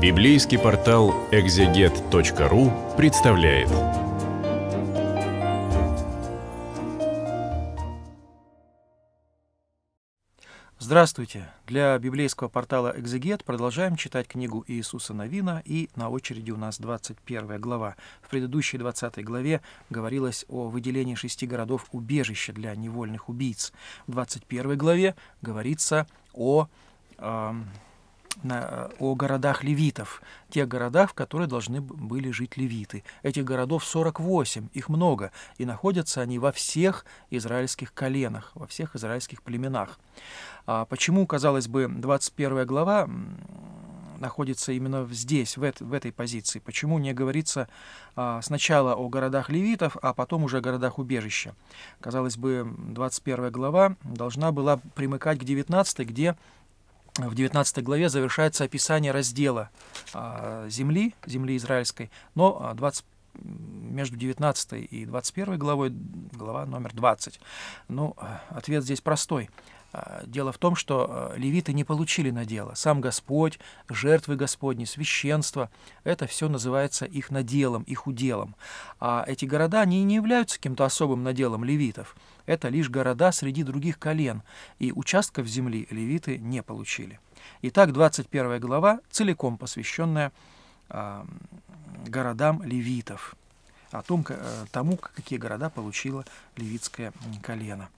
Библейский портал экзегет.ру представляет. Здравствуйте! Для библейского портала «Экзегет» продолжаем читать книгу Иисуса Новина, и на очереди у нас 21 глава. В предыдущей 20 главе говорилось о выделении шести городов убежища для невольных убийц. В 21 главе говорится о э, на, э, о городах левитов, тех городах, в которые должны были жить левиты. Этих городов 48, их много, и находятся они во всех израильских коленах, во всех израильских племенах. А почему, казалось бы, 21 глава находится именно здесь, в, эт, в этой позиции? Почему не говорится а, сначала о городах левитов, а потом уже о городах убежища? Казалось бы, 21 глава должна была примыкать к 19, где Э, в 19 главе завершается описание раздела а, земли, земли израильской, но 20, а, между 19 и 21 главой глава номер 20. Ну, а, ответ здесь простой. А, дело в том, что а, левиты не получили надела. Сам Господь, жертвы Господни, священство – это все называется их наделом, их уделом. А эти города, они не являются каким-то особым наделом левитов. Это лишь города среди других колен, и участков земли левиты не получили. Итак, 21 глава, целиком посвященная а, городам левитов, о том, э, тому, какие города получила левитское колено.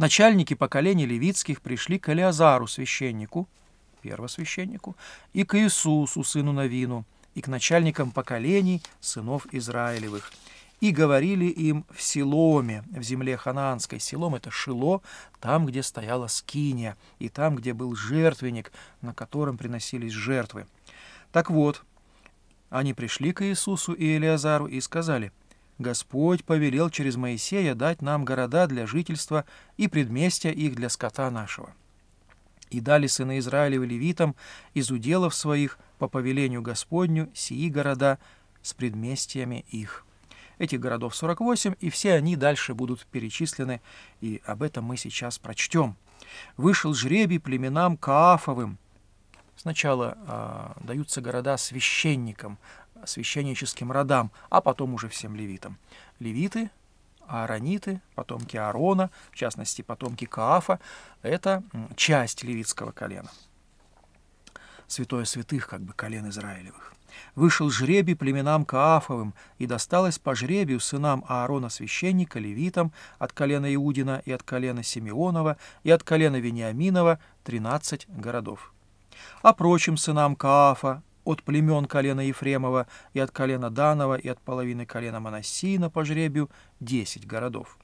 Начальники поколений левитских пришли к Элиазару, священнику, первосвященнику, и к Иисусу, сыну Навину, и к начальникам поколений сынов Израилевых. И говорили им в Силоме, в земле Ханаанской. Силом — это Шило, там, где стояла скиния, и там, где был жертвенник, на котором приносились жертвы. Так вот, они пришли к Иисусу и Элиазару и сказали — Господь повелел через Моисея дать нам города для жительства и предместья их для скота нашего. И дали сыны Израилев и левитам из уделов своих по повелению Господню сии города с предместьями их». Этих городов 48, и все они дальше будут перечислены, и об этом мы сейчас прочтем. «Вышел жребий племенам Каафовым». Сначала э, даются города священникам, священническим родам, а потом уже всем левитам. Левиты, аарониты, потомки Аарона, в частности, потомки Каафа, это часть левитского колена. Святое святых, как бы колен Израилевых. Вышел жребий племенам Каафовым, и досталось по жребию сынам Аарона священника, левитам, от колена Иудина и от колена Симеонова и от колена Вениаминова тринадцать городов. А прочим сынам Каафа от племен колена Ефремова и от колена Данова и от половины колена Манасина по жребию 10 городов.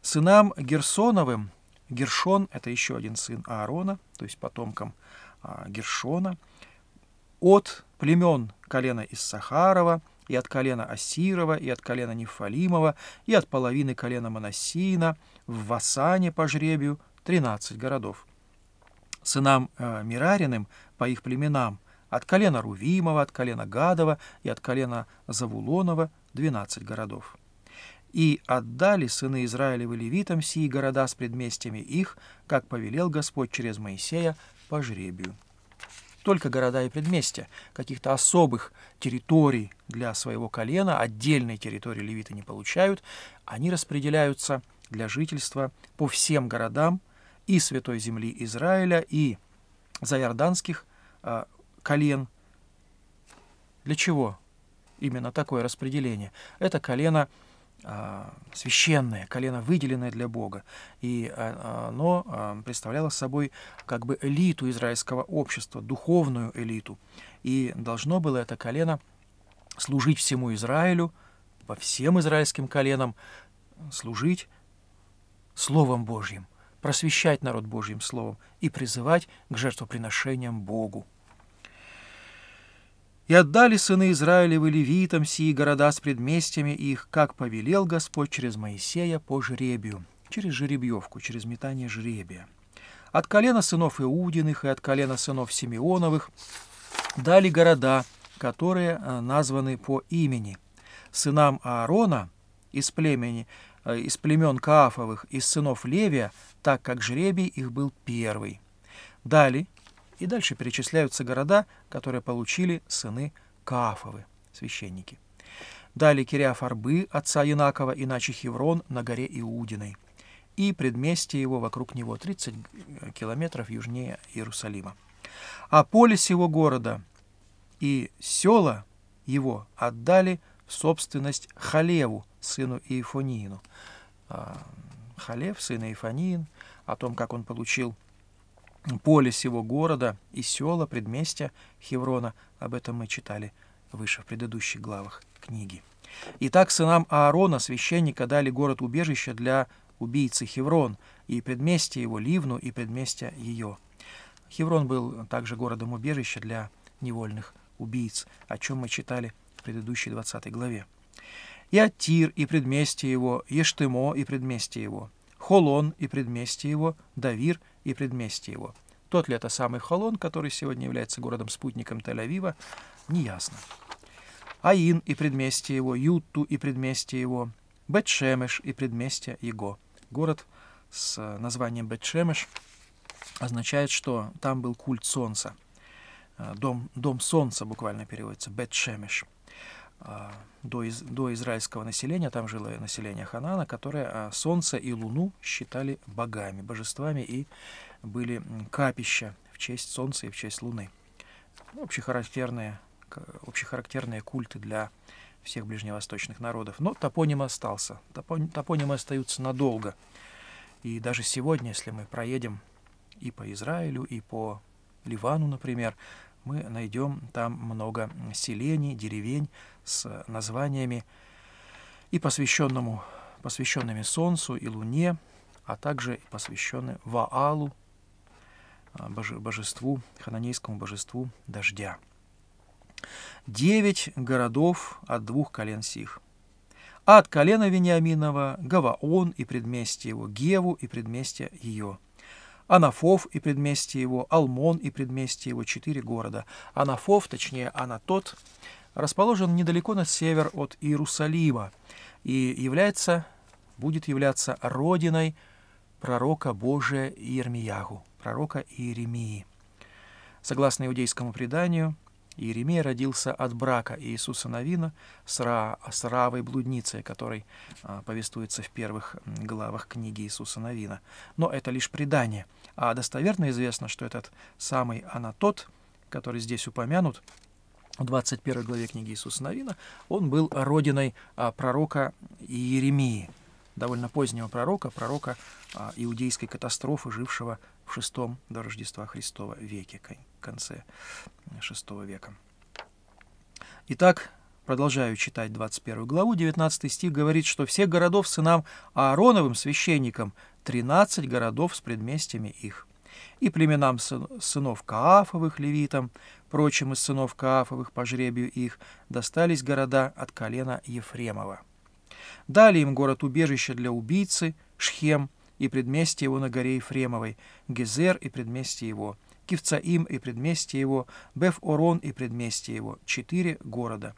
Сынам Герсоновым, Гершон – это еще один сын Аарона, то есть потомкам а, Гершона, от племен колена Иссахарова и от колена Асирова, и от колена Нефалимова, и от половины колена Манасина в Васане по жребию 13 городов. Сынам э, Мирариным по их племенам – от колена Рувимова, от колена Гадова и от колена Завулонова двенадцать городов. И отдали сыны Израилевы левитам сии города с предместьями их, как повелел Господь через Моисея по жребию. Только города и предместья, каких-то особых территорий для своего колена, отдельной территории левиты не получают, они распределяются для жительства по всем городам и Святой Земли Израиля, и заиорданских а, колен. Для чего именно такое распределение? Это колено а, священное, колено выделенное для Бога. И а, оно а, представляло собой как бы элиту израильского общества, духовную элиту. И должно было это колено служить всему Израилю, по всем израильским коленам, служить Словом Божьим, просвещать народ Божьим Словом и призывать к жертвоприношениям Богу и отдали сыны Израилевы левитам сии города с предместьями их, как повелел Господь через Моисея по жребию, через жеребьевку, через метание жребия. От колена сынов Иудиных и от колена сынов Симеоновых дали города, которые э, названы по имени. Сынам Аарона из племени, э, из племен Каафовых, из сынов Левия, так как жребий их был первый. Дали и дальше перечисляются города, которые получили сыны Каафовы, священники. Далее Кириаф отца Янакова, иначе Хеврон, на горе Иудиной. И предместье его вокруг него, 30 э, километров южнее Иерусалима. А поле его города и села его отдали в собственность Халеву, сыну Иефонину. А, Халев, сын Иефонин, о том, как он получил поле сего города и села, предместья Хеврона. Об этом мы читали выше в предыдущих главах книги. Итак, сынам Аарона, священника, дали город-убежище для убийцы Хеврон, и предместье его Ливну, и предместье ее. Хеврон был также городом-убежища для невольных убийц, о чем мы читали в предыдущей 20 главе. И Аттир, и предместье его, Ештымо, и предместье его – Холон и предместье его, Давир и предместье его. Тот ли это самый Холон, который сегодня является городом-спутником Тель-Авива, неясно. Аин и предместье его, Ютту и предместье его, Бетшемеш и предместье его. Город с э, названием Бетшемеш означает, что там был культ солнца. Э, дом, дом солнца буквально переводится Бетшемеш. А, до, из, до израильского населения, там жило население Ханана, которое а, солнце и луну считали богами, божествами, и были капища в честь солнца и в честь луны. Общехарактерные, общехарактерные культы для всех ближневосточных народов. Но топоним остался. топонимы остаются надолго. И даже сегодня, если мы проедем и по Израилю, и по Ливану, например, мы найдем там много селений, деревень, с э, названиями и посвященному, посвященными Солнцу и Луне, а также посвящены Ваалу, э, божеству, хананейскому божеству дождя. Девять городов от двух колен сих. А от колена Вениаминова Гаваон и предместье его, Геву и предместье ее. Анафов и предместье его, Алмон и предместье его, четыре города. Анафов, точнее Анатот, расположен недалеко на север от Иерусалима и является, будет являться родиной пророка Божия Иермиягу, пророка Иеремии. Согласно иудейскому преданию, Иеремия родился от брака Иисуса Навина с, Ра, с Равой блудницей, о которой а, повествуется в первых главах книги Иисуса Навина. Но это лишь предание. А достоверно известно, что этот самый Анатот, который здесь упомянут, в 21 главе книги Иисуса Навина он был родиной а, пророка Иеремии, довольно позднего пророка, пророка а, иудейской катастрофы, жившего в шестом до Рождества Христова веке, конце шестого века. Итак, продолжаю читать 21 главу, 19 стих говорит, что всех городов сынам Аароновым, священникам, 13 городов с предместьями их и племенам сынов Каафовых, левитам, прочим из сынов Каафовых по жребию их, достались города от колена Ефремова. Дали им город-убежище для убийцы, Шхем и предместье его на горе Ефремовой, Гезер и предместье его, Кивцаим и предместье его, Беф-Орон и предместье его, четыре города.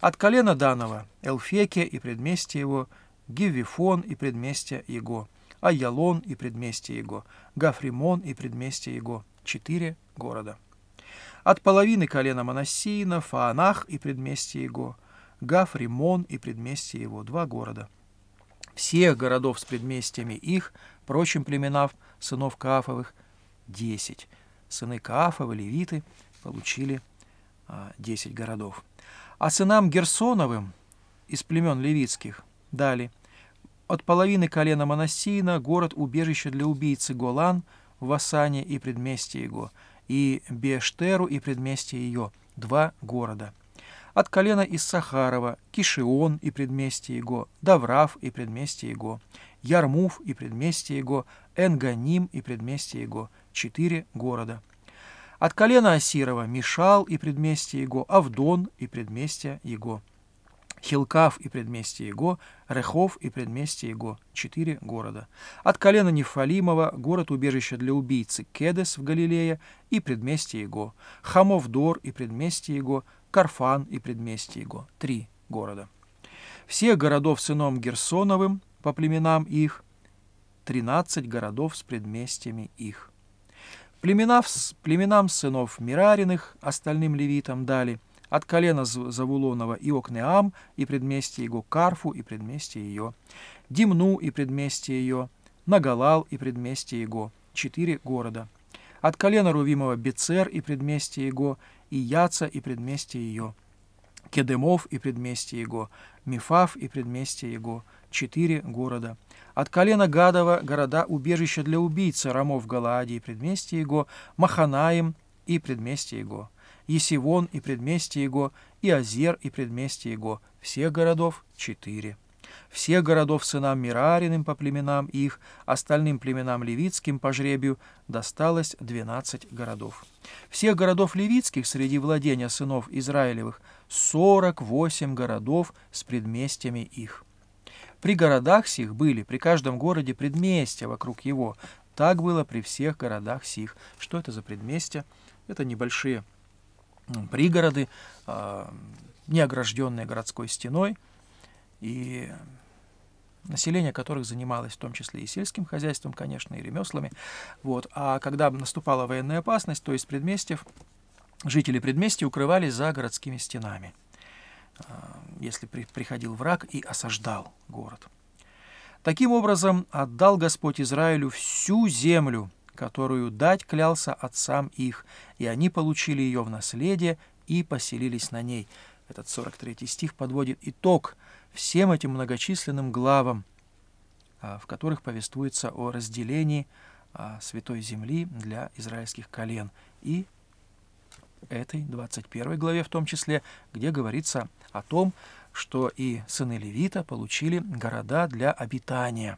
От колена Данова, Элфеке и предместье его, Гивифон и предместье его – Айялон и предместье его, Гафримон и предместье его, четыре города. От половины колена Манасиина, Фаанах и предместье его, Гафримон и предместье его, два города. Всех городов с предместьями их, прочим племенав, сынов Каафовых, десять. Сыны Каафова, левиты, получили а, десять городов. А сынам Герсоновым из племен левитских дали – от половины колена Моносина город убежище для убийцы Голан в Асане и предместье его, и Бештеру и предместье ее, два города. От колена из Сахарова Кишион и предместье его, Даврав и предместье его, Ярмув и предместье его, Энганим и предместье его, четыре города. От колена Асирова Мишал и предместье его, Авдон и предместье его. Хилкав и предместье его, Рехов и предместье его, четыре города. От колена Нефалимова – убежища для убийцы Кедес в Галилее и предместье его, Хамовдор и предместье его, Карфан и предместье его, три города. Все городов сыном Герсоновым по племенам их, тринадцать городов с предместьями их. Племена, племенам сынов Мирариных остальным левитам дали – от колена Завулонова и Окнеам, и предместье его Карфу, и предместье ее, Димну и предместье ее, Нагалал и предместье его, четыре города. От колена Рувимова Бецер и предместье его, и Яца и предместье ее, Кедемов и предместье его, Мифав и предместье его, четыре города. От колена Гадова города убежища для убийцы Рамов Галаади и предместье его, Маханаем и предместье его и Сивон, и предместье его, и Азер, и предместье его, всех городов четыре. Всех городов сынам Мирариным по племенам их, остальным племенам левицким по жребию досталось двенадцать городов. Всех городов левицких среди владения сынов Израилевых сорок восемь городов с предместьями их. При городах сих были при каждом городе предместья вокруг его. Так было при всех городах сих. Что это за предместья? Это небольшие пригороды, а, не огражденные городской стеной, и население которых занималось в том числе и сельским хозяйством, конечно, и ремеслами. Вот. А когда наступала военная опасность, то есть предместьев, жители предместья укрывались за городскими стенами, а, если приходил враг и осаждал город. Таким образом, отдал Господь Израилю всю землю – которую дать клялся отцам их, и они получили ее в наследие и поселились на ней». Этот 43 стих подводит итог всем этим многочисленным главам, а, в которых повествуется о разделении а, Святой Земли для израильских колен и этой 21 главе в том числе, где говорится о том, что и сыны Левита получили города для обитания.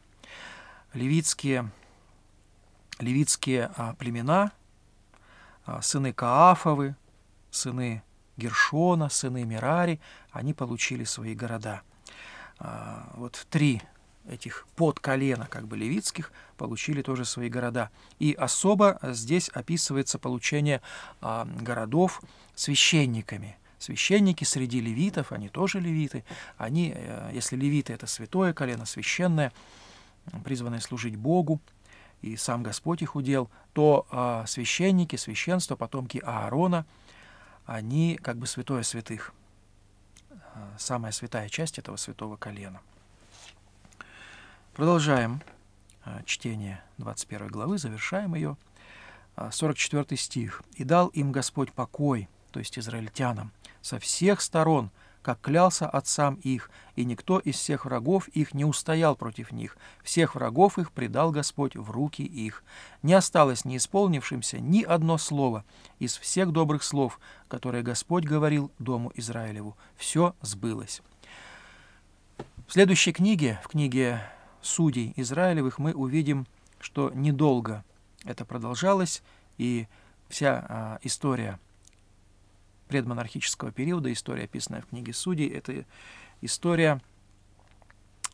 Левитские левитские а, племена, а, сыны Каафовы, сыны Гершона, сыны Мирари, они получили свои города. А, вот три этих под колено как бы левитских получили тоже свои города. И особо здесь описывается получение городов священниками. Священники среди левитов, они тоже левиты, они, э, если левиты – это святое колено, священное, призванные служить Богу, и сам Господь их удел, то э, священники, священство, потомки Аарона, они как бы святое святых, э, самая святая часть этого святого колена. Продолжаем э, чтение 21 главы, завершаем ее. 44 стих. «И дал им Господь покой, то есть израильтянам, со всех сторон, как клялся отцам их, и никто из всех врагов их не устоял против них. Всех врагов их предал Господь в руки их. Не осталось неисполнившимся ни одно слово из всех добрых слов, которые Господь говорил дому Израилеву. Все сбылось. В следующей книге, в книге «Судей Израилевых» мы увидим, что недолго это продолжалось, и вся а, история – предмонархического периода, история, описанная в книге «Судей», это история,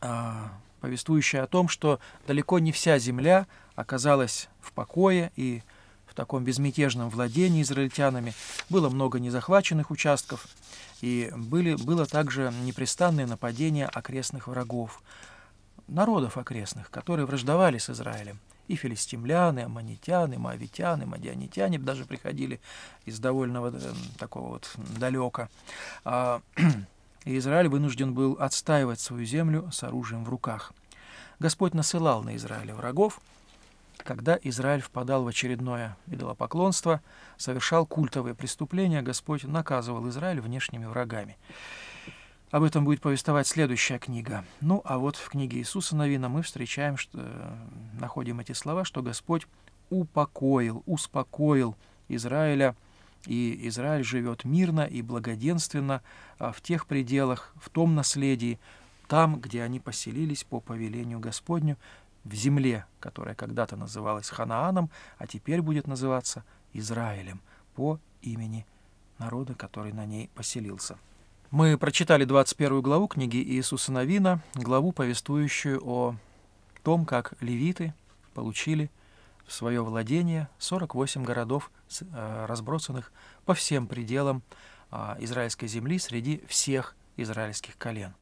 а, повествующая о том, что далеко не вся земля оказалась в покое и в таком безмятежном владении израильтянами. Было много незахваченных участков, и были, было также непрестанное нападение окрестных врагов, народов окрестных, которые враждовали с Израилем и филистимляне, и аммонитяне, и моавитяне, и мадианитяне даже приходили из довольного э, такого вот далека. А, и Израиль вынужден был отстаивать свою землю с оружием в руках. Господь насылал на Израиля врагов, когда Израиль впадал в очередное идолопоклонство, совершал культовые преступления, Господь наказывал Израиль внешними врагами. Об этом будет повествовать следующая книга. Ну, а вот в книге Иисуса Новина мы встречаем, что, э, находим эти слова, что Господь упокоил, успокоил Израиля, и Израиль живет мирно и благоденственно а в тех пределах, в том наследии, там, где они поселились по повелению Господню, в земле, которая когда-то называлась Ханааном, а теперь будет называться Израилем по имени народа, который на ней поселился. Мы прочитали 21 главу книги Иисуса Новина, главу, повествующую о том, как левиты получили в свое владение 48 городов, э, разбросанных по всем пределам а, израильской земли среди всех израильских колен.